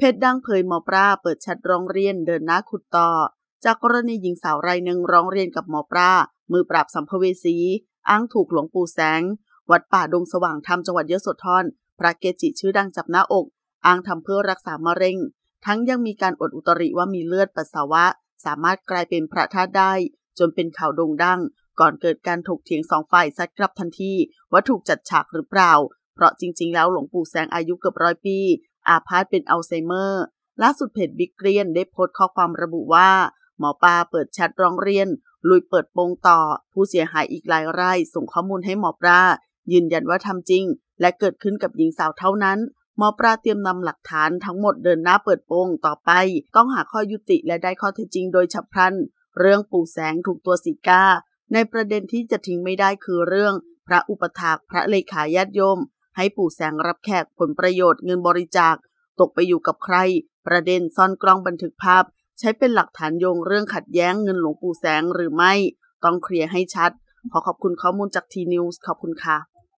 พดังเผยหมอปลาเปิดชัดร้องเรียนเดินหน้าขุดต่อ จากกรณีหญิงสาวรายหนึ่งร้องเรียนกับหมอปลามือปราบสัมภเวสี อ้างถูกหลวงปู่แสง วัดป่าดงสว่างธรรมจังหวัดเยโสธรพระเกจิชื่อดังจับหน้าอก อ้างทำเพื่อรักษามะเร็ง ทั้งยังมีการอดอุตริว่ามีเลือดปัสสาวะสามารถกลายเป็นพระธาตุได้ จนเป็นข่าวโด่งดัง ก่อนเกิดการถกเถียงสองฝ่ายซัดกลับทันทีว่าถูกจัดฉากหรือเปล่า เพราะจริง ๆ แล้วหลวงปู่แสงอายุเกือบร้อยปีอาพาธเป็นอัลไซเมอร์ ล่าสุดเพจบิ๊กเรียนได้โพสต์ข้อความระบุว่าหมอปลาเปิดแชทร้องเรียน ลุยเปิดโปงต่อ ผู้เสียหายอีกหลายรายส่งข้อมูลให้หมอปลายืนยันว่าทำจริง และเกิดขึ้นกับหญิงสาวเท่านั้น หมอปลาเตรียมนำหลักฐานทั้งหมดเดินหน้าเปิดโปงต่อไป ต้องหาข้อยุติและได้ข้อเท็จจริงโดยฉับพลัน เรื่องปู่แสงถูกตัวสีกาในประเด็นที่จะทิ้งไม่ได้คือเรื่อง พระอุปถากพระเลขาญาติโยมให้ปู่แสงรับแขกผลประโยชน์เงินบริจาค ตกไปอยู่กับใคร ประเด็นซ่อนกล้องบันทึกภาพ ใช้เป็นหลักฐานโยงเรื่องขัดแย้งเงินหลวงปู่แสงหรือไม่ ต้องเคลียร์ให้ชัด ขอขอบคุณข้อมูลจากทีนิวส์ ขอบคุณค่ะ